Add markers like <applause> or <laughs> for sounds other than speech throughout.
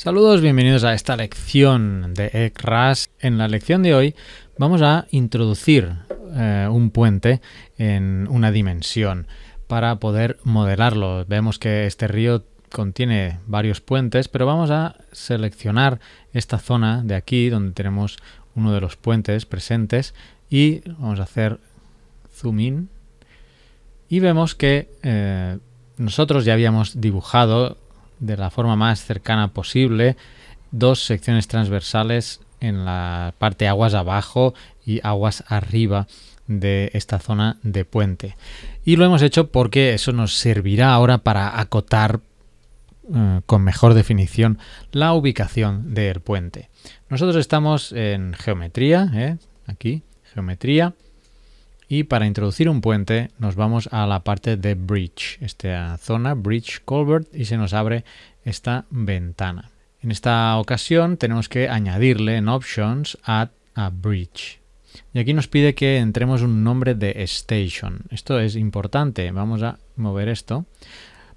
Saludos, bienvenidos a esta lección de ECRAS. En la lección de hoy vamos a introducir eh, un puente en una dimensión para poder modelarlo. Vemos que este río contiene varios puentes, pero vamos a seleccionar esta zona de aquí donde tenemos uno de los puentes presentes y vamos a hacer zoom in y vemos que eh, nosotros ya habíamos dibujado de la forma más cercana posible dos secciones transversales en la parte aguas abajo y aguas arriba de esta zona de puente. Y lo hemos hecho porque eso nos servirá ahora para acotar eh, con mejor definición la ubicación del puente. Nosotros estamos en geometría, ¿eh? aquí, geometría, y para introducir un puente nos vamos a la parte de bridge, esta zona bridge Colbert, y se nos abre esta ventana. En esta ocasión tenemos que añadirle en options add a bridge. Y aquí nos pide que entremos un nombre de station. Esto es importante. Vamos a mover esto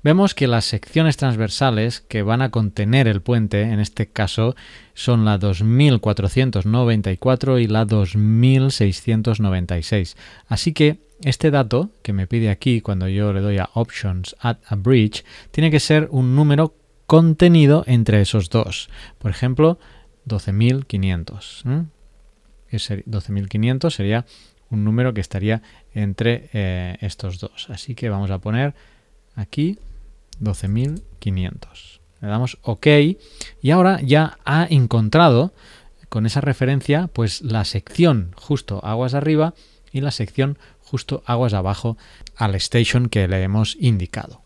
Vemos que las secciones transversales que van a contener el puente, en este caso, son la 2494 y la 2696. Así que este dato que me pide aquí cuando yo le doy a Options at a Bridge tiene que ser un número contenido entre esos dos. Por ejemplo, 12.500. ese 12.500 sería un número que estaría entre eh, estos dos. Así que vamos a poner aquí 12.500. Le damos OK y ahora ya ha encontrado con esa referencia pues la sección justo aguas arriba y la sección justo aguas abajo al station que le hemos indicado.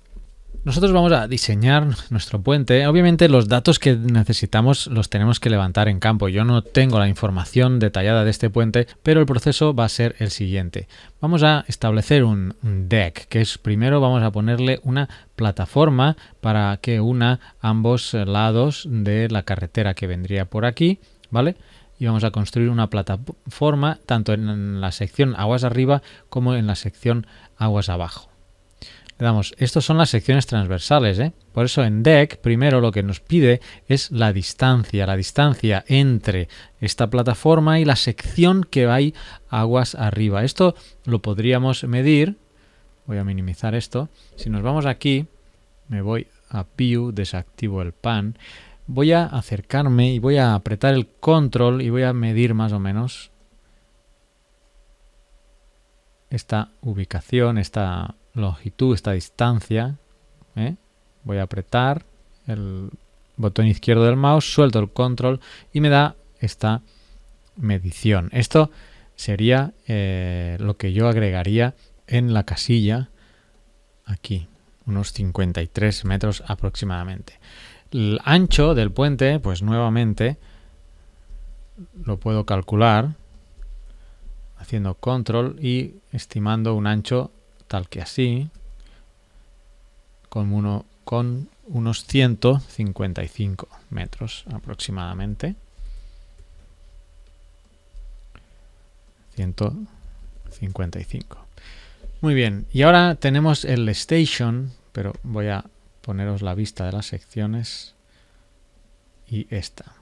Nosotros vamos a diseñar nuestro puente. Obviamente los datos que necesitamos los tenemos que levantar en campo. Yo no tengo la información detallada de este puente, pero el proceso va a ser el siguiente. Vamos a establecer un deck, que es primero vamos a ponerle una plataforma para que una ambos lados de la carretera que vendría por aquí, ¿vale? y vamos a construir una plataforma tanto en la sección aguas arriba como en la sección aguas abajo estas son las secciones transversales, ¿eh? Por eso en DEC primero lo que nos pide es la distancia, la distancia entre esta plataforma y la sección que hay aguas arriba. Esto lo podríamos medir, voy a minimizar esto, si nos vamos aquí, me voy a View, desactivo el pan, voy a acercarme y voy a apretar el control y voy a medir más o menos esta ubicación, esta longitud, esta distancia. ¿eh? Voy a apretar el botón izquierdo del mouse, suelto el control y me da esta medición. Esto sería eh, lo que yo agregaría en la casilla aquí, unos 53 metros aproximadamente. El ancho del puente, pues nuevamente lo puedo calcular haciendo control y estimando un ancho tal que así, con, uno, con unos 155 metros aproximadamente. 155. Muy bien, y ahora tenemos el station, pero voy a poneros la vista de las secciones y esta.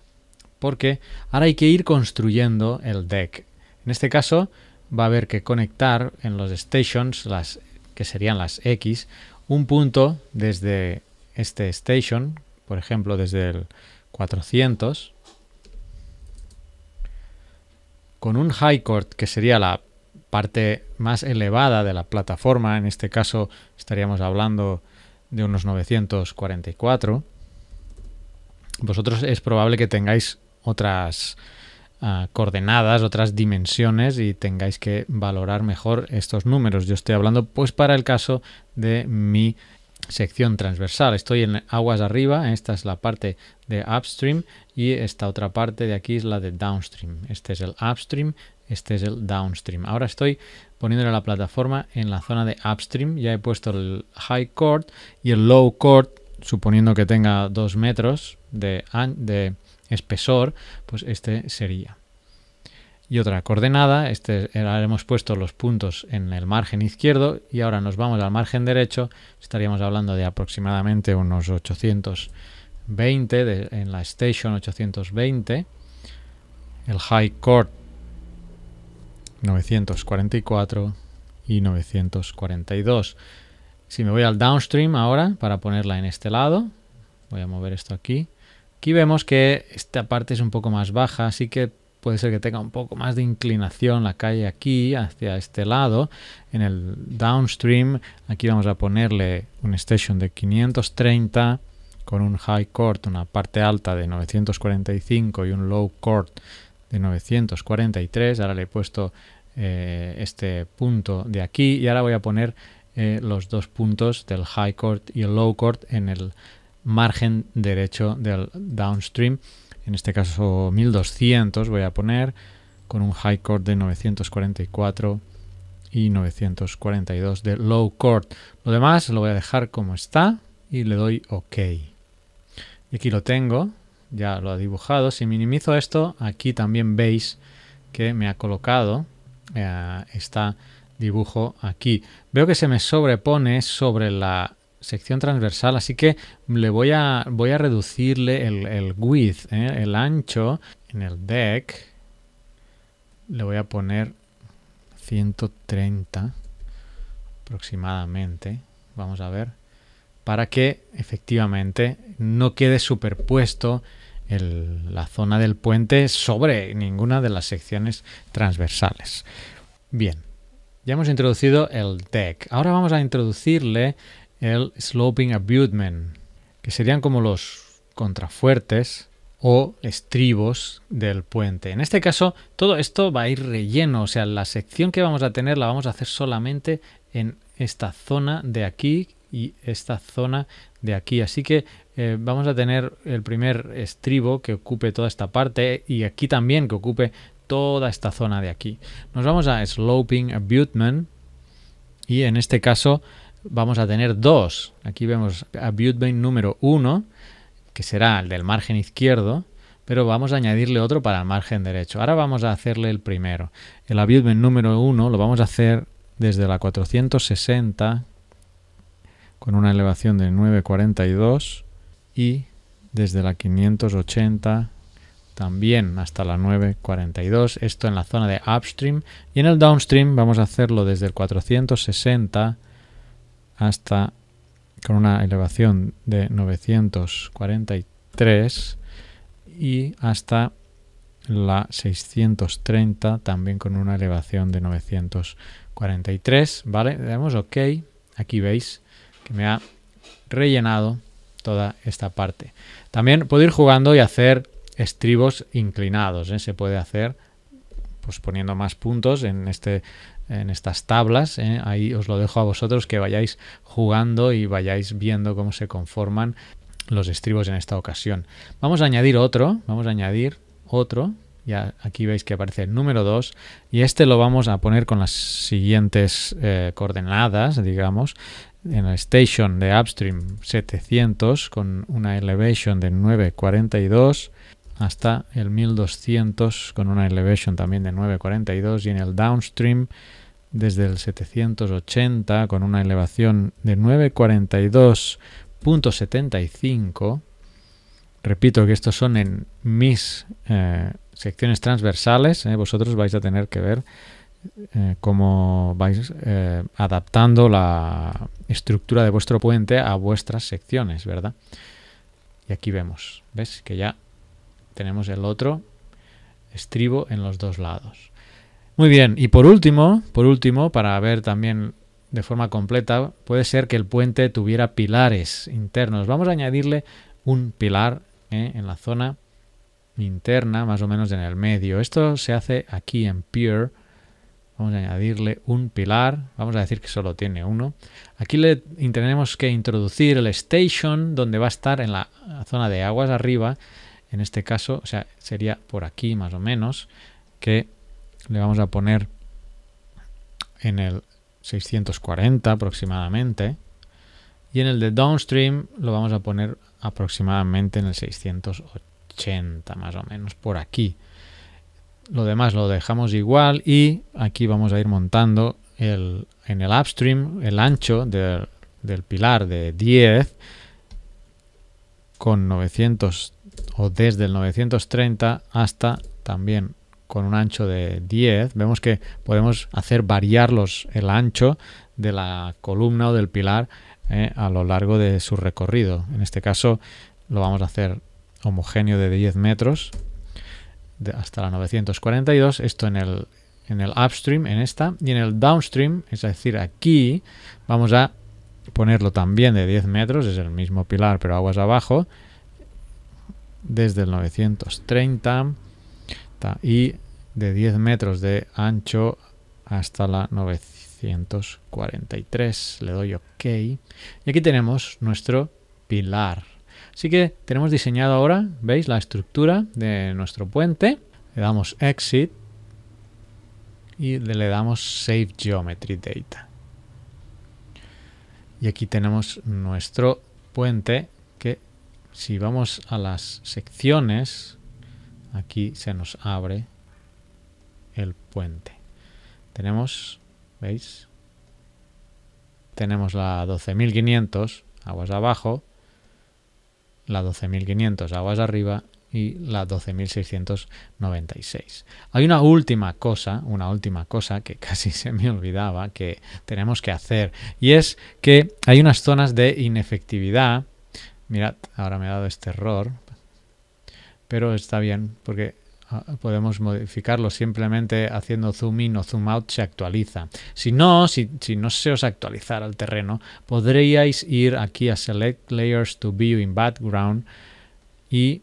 Porque ahora hay que ir construyendo el deck. En este caso va a haber que conectar en los stations, las, que serían las X, un punto desde este station, por ejemplo desde el 400, con un high court que sería la parte más elevada de la plataforma, en este caso estaríamos hablando de unos 944. Vosotros es probable que tengáis otras coordenadas, otras dimensiones y tengáis que valorar mejor estos números. Yo estoy hablando pues para el caso de mi sección transversal. Estoy en aguas arriba, esta es la parte de upstream y esta otra parte de aquí es la de downstream. Este es el upstream, este es el downstream. Ahora estoy poniéndole la plataforma en la zona de upstream, ya he puesto el high Court y el low Court, suponiendo que tenga dos metros de, de espesor, pues este sería. Y otra coordenada, este, hemos puesto los puntos en el margen izquierdo y ahora nos vamos al margen derecho, estaríamos hablando de aproximadamente unos 820 en la station 820, el high court 944 y 942. Si me voy al downstream ahora para ponerla en este lado, voy a mover esto aquí, Aquí vemos que esta parte es un poco más baja, así que puede ser que tenga un poco más de inclinación la calle aquí hacia este lado. En el downstream aquí vamos a ponerle un station de 530 con un high court, una parte alta de 945 y un low court de 943. Ahora le he puesto eh, este punto de aquí y ahora voy a poner eh, los dos puntos del high court y el low court en el margen derecho del downstream, en este caso 1200 voy a poner, con un high court de 944 y 942 de low court. Lo demás lo voy a dejar como está y le doy OK. Y aquí lo tengo, ya lo ha dibujado. Si minimizo esto, aquí también veis que me ha colocado este dibujo aquí. Veo que se me sobrepone sobre la sección transversal, así que le voy a, voy a reducirle el, width, ¿eh? el ancho en el deck. Le voy a poner 130 aproximadamente. Vamos a ver. Para que efectivamente no quede superpuesto el, la zona del puente sobre ninguna de las secciones transversales. Bien, ya hemos introducido el deck. Ahora vamos a introducirle el sloping abutment, que serían como los contrafuertes o estribos del puente. En este caso, todo esto va a ir relleno, o sea, la sección que vamos a tener la vamos a hacer solamente en esta zona de aquí y esta zona de aquí. Así que eh, vamos a tener el primer estribo que ocupe toda esta parte y aquí también que ocupe toda esta zona de aquí. Nos vamos a Sloping Abutment y en este caso vamos a tener dos. Aquí vemos a número 1, que será el del margen izquierdo, pero vamos a añadirle otro para el margen derecho. Ahora vamos a hacerle el primero. El abutment número 1 lo vamos a hacer desde la 460 con una elevación de 942 y desde la 580 también hasta la 942, esto en la zona de upstream y en el downstream vamos a hacerlo desde el 460 hasta con una elevación de 943 y hasta la 630 también con una elevación de 943, ¿vale? Le damos OK, aquí veis que me ha rellenado toda esta parte. También puedo ir jugando y hacer estribos inclinados, ¿eh? se puede hacer pues poniendo más puntos en este en estas tablas. ¿eh? Ahí os lo dejo a vosotros que vayáis jugando y vayáis viendo cómo se conforman los estribos en esta ocasión. Vamos a añadir otro, vamos a añadir otro. Ya aquí veis que aparece el número 2 y este lo vamos a poner con las siguientes eh, coordenadas, digamos, en la station de upstream 700 con una elevation de 942 hasta el 1200 con una elevation también de 942 y en el downstream desde el 780 con una elevación de 942.75. Repito que estos son en mis eh, secciones transversales. Eh, vosotros vais a tener que ver eh, cómo vais adaptando la estructura de vuestro puente a vuestras secciones, ¿verdad? Y aquí vemos, ¿ves? Que ya tenemos el otro estribo en los dos lados. Muy bien, y por último, por último, para ver también de forma completa, puede ser que el puente tuviera pilares internos. Vamos a añadirle un pilar ¿eh? en la zona interna, más o menos en el medio. Esto se hace aquí en pier Vamos a añadirle un pilar. Vamos a decir que solo tiene uno. Aquí le tenemos que introducir el station, donde va a estar en la zona de aguas arriba en este caso, o sea, sería por aquí más o menos, que le vamos a poner en el 640 aproximadamente, y en el de downstream lo vamos a poner aproximadamente en el 680 más o menos, por aquí. Lo demás lo dejamos igual y aquí vamos a ir montando el, en el upstream el ancho del, del pilar de 10 con 900 o desde el 930 hasta también con un ancho de 10, vemos que podemos hacer variar el ancho de la columna o del pilar eh, a lo largo de su recorrido. En este caso lo vamos a hacer homogéneo de 10 metros hasta la 942, esto en el, en el upstream, en esta, y en el downstream, es decir, aquí vamos a ponerlo también de 10 metros, es el mismo pilar pero aguas abajo, desde el 930 y de 10 metros de ancho hasta la 943. Le doy OK. Y aquí tenemos nuestro pilar. Así que tenemos diseñado ahora, ¿veis? La estructura de nuestro puente. Le damos Exit y le damos Save Geometry Data. Y aquí tenemos nuestro puente si vamos a las secciones, aquí se nos abre el puente. Tenemos, ¿veis? Tenemos la 12.500 aguas abajo, la 12.500 aguas arriba y la 12.696. Hay una última cosa, una última cosa que <laughs> casi se me olvidaba que tenemos que hacer y es que hay unas zonas de inefectividad Mirad, ahora me ha dado este error. Pero está bien, porque ah, podemos modificarlo simplemente haciendo zoom in o zoom out se actualiza si no si, no se os actualizara el terreno podríais ir aquí a select layers to view in background y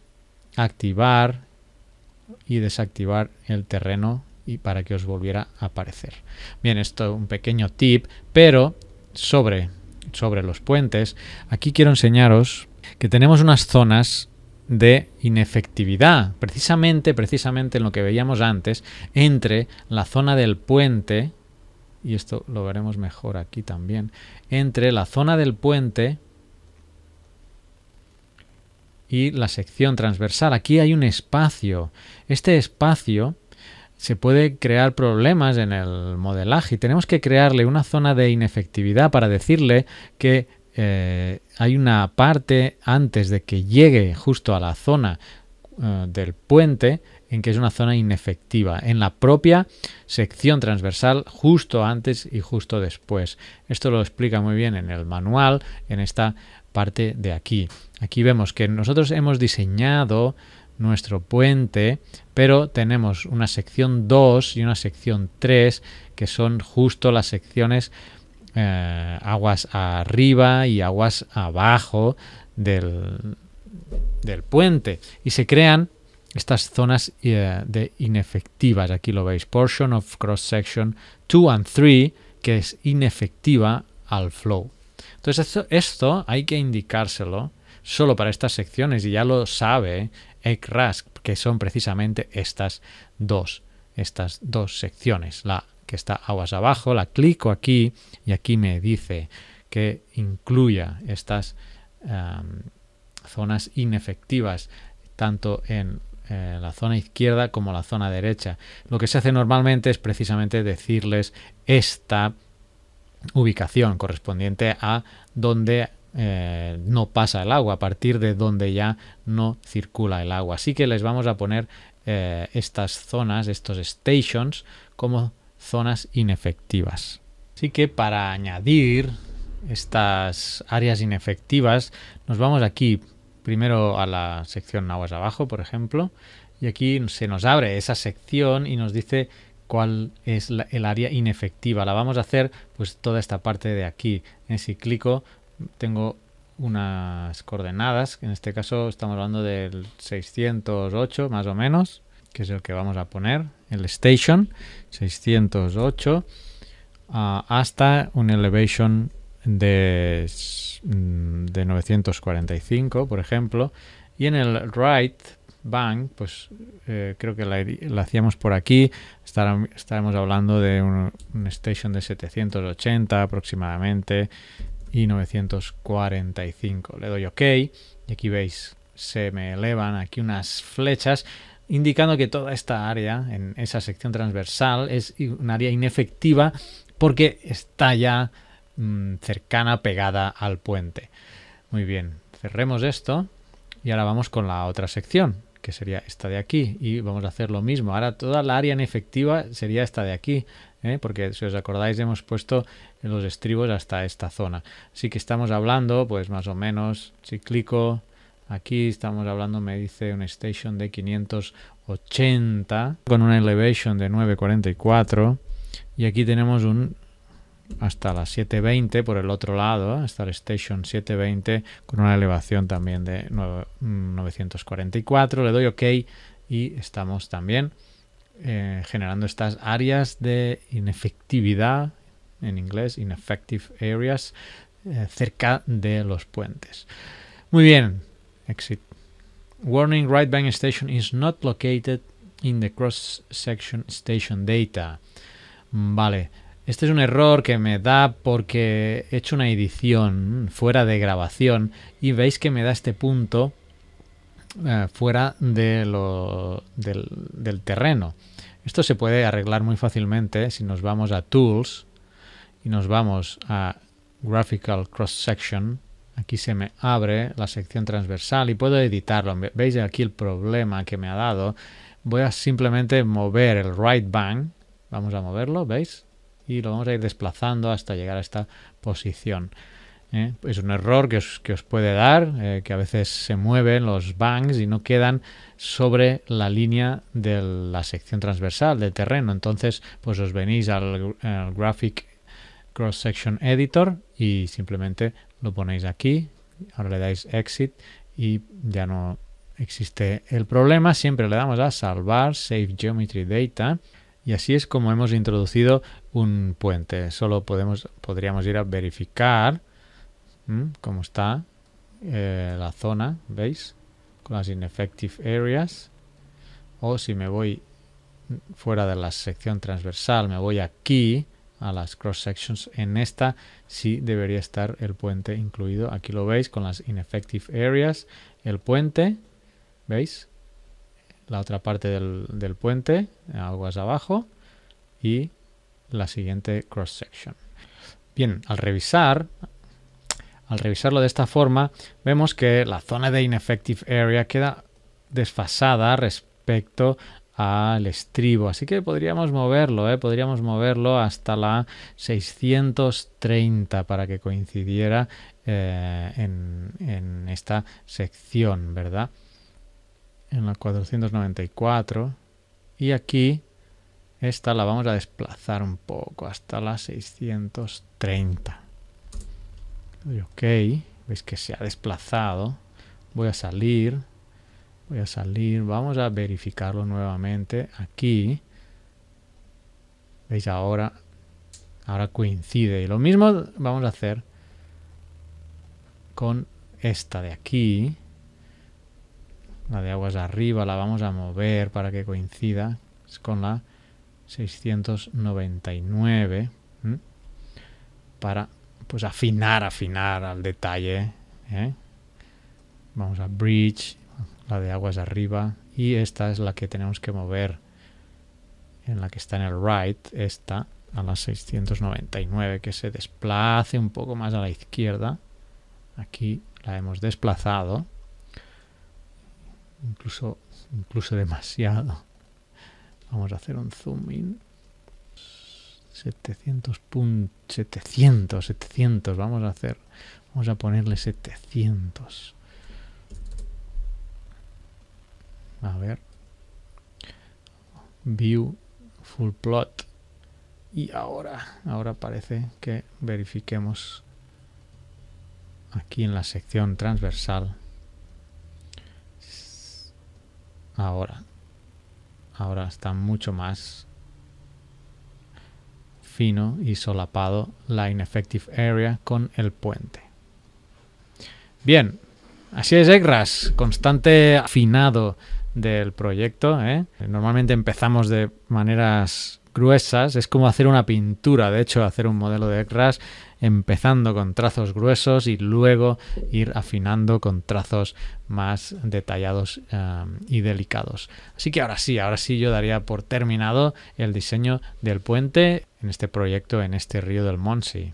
activar y desactivar el terreno y para que os volviera a aparecer bien esto es un pequeño tip pero sobre sobre los puentes aquí quiero enseñaros que tenemos unas zonas de inefectividad, precisamente, precisamente en lo que veíamos antes, entre la zona del puente, y esto lo veremos mejor aquí también, entre la zona del puente y la sección transversal. Aquí hay un espacio. Este espacio se puede crear problemas en el modelaje y tenemos que crearle una zona de inefectividad para decirle que eh, hay una parte antes de que llegue justo a la zona eh, del puente en que es una zona inefectiva, en la propia sección transversal justo antes y justo después. Esto lo explica muy bien en el manual, en esta parte de aquí. Aquí vemos que nosotros hemos diseñado nuestro puente, pero tenemos una sección 2 y una sección 3 que son justo las secciones eh, aguas arriba y aguas abajo del, del puente y se crean estas zonas eh, de inefectivas. Aquí lo veis, portion of cross section 2 and 3 que es inefectiva al flow. Entonces esto, hay que indicárselo solo para estas secciones y ya lo sabe ECRASC, que son precisamente estas dos, estas dos secciones, la que está aguas abajo, la clico aquí y aquí me dice que incluya estas zonas inefectivas tanto en eh, la zona izquierda como la zona derecha. Lo que se hace normalmente es precisamente decirles esta ubicación correspondiente a donde eh, no pasa el agua, a partir de donde ya no circula el agua. Así que les vamos a poner eh, estas zonas, estos stations, como zonas inefectivas. Así que para añadir estas áreas inefectivas, nos vamos aquí primero a la sección aguas abajo, por ejemplo, y aquí se nos abre esa sección y nos dice cuál es el área inefectiva. La vamos a hacer pues toda esta parte de aquí. En si clico tengo unas coordenadas, en este caso estamos hablando del 608 más o menos, que es el que vamos a poner, el Station 608, ah, hasta un elevation de, mm, de 945, por ejemplo. Y en el right bank, pues eh, creo que la, hacíamos por aquí, estaremos hablando de un, station de 780 aproximadamente y 945. Le doy OK y aquí veis, se me elevan aquí unas flechas indicando que toda esta área, en esa sección transversal, es un área inefectiva porque está ya mm, cercana, pegada al puente. Muy bien, cerremos esto y ahora vamos con la otra sección, que sería esta de aquí, y vamos a hacer lo mismo. Ahora toda la área inefectiva sería esta de aquí, ¿eh? porque si os acordáis hemos puesto los estribos hasta esta zona. Así que estamos hablando, pues más o menos, si clico, Aquí estamos hablando, me dice, una station de 580 con una elevation de 944. Y aquí tenemos un hasta la 720 por el otro lado, hasta el station 720 con una elevación también de 944. Mm, Le doy OK y estamos también eh, generando estas áreas de inefectividad, en inglés, ineffective areas, eh, cerca de los puentes. Muy bien, Exit. Warning, right bank station is not located in the cross section station data. Vale. Este es un error que me da porque he hecho una edición fuera de grabación y veis que me da este punto eh, fuera de lo, del, terreno. Esto se puede arreglar muy fácilmente si nos vamos a Tools y nos vamos a Graphical Cross Section Aquí se me abre la sección transversal y puedo editarlo. Veis aquí el problema que me ha dado. Voy a simplemente mover el right bank. Vamos a moverlo, ¿veis? Y lo vamos a ir desplazando hasta llegar a esta posición. ¿eh? Es un error que os, puede dar, eh, que a veces se mueven los banks y no quedan sobre la línea de la sección transversal del terreno. Entonces, pues os venís al Graphic Cross Section Editor y simplemente lo ponéis aquí, ahora le dais exit y ya no existe el problema. Siempre le damos a salvar, save geometry data. Y así es como hemos introducido un puente. Solo podemos, podríamos ir a verificar cómo está eh, la zona, ¿veis? Con las ineffective areas. O si me voy fuera de la sección transversal, me voy aquí a las cross sections. En esta sí debería estar el puente incluido. Aquí lo veis con las ineffective areas. El puente, ¿veis? La otra parte del, del puente, aguas abajo. Y la siguiente cross section. Bien, al revisar, al revisarlo de esta forma, vemos que la zona de ineffective area queda desfasada respecto al estribo. Así que podríamos moverlo, ¿eh? podríamos moverlo hasta la 630 para que coincidiera eh, en, en esta sección, ¿verdad? En la 494. Y aquí esta la vamos a desplazar un poco hasta la 630. Ok, veis que se ha desplazado. Voy a salir voy a salir, vamos a verificarlo nuevamente aquí. ¿Veis? Ahora, ahora coincide. Y lo mismo vamos a hacer con esta de aquí. La de aguas arriba la vamos a mover para que coincida con la 699 para pues afinar, afinar al detalle. ¿eh? Vamos a bridge de aguas arriba y esta es la que tenemos que mover en la que está en el right, esta a las 699 que se desplace un poco más a la izquierda. Aquí la hemos desplazado. Incluso, incluso demasiado. Vamos a hacer un zoom in. 700, 700, 700, vamos a hacer, vamos a ponerle 700. A ver. View full plot. Y ahora, ahora parece que verifiquemos aquí en la sección transversal. Ahora, ahora está mucho más fino y solapado la ineffective area con el puente. Bien, así es EGRAS, constante afinado del proyecto. ¿eh? Normalmente empezamos de maneras gruesas, es como hacer una pintura, de hecho, hacer un modelo de crash empezando con trazos gruesos y luego ir afinando con trazos más detallados eh, y delicados. Así que ahora sí, ahora sí yo daría por terminado el diseño del puente en este proyecto, en este río del Monsi.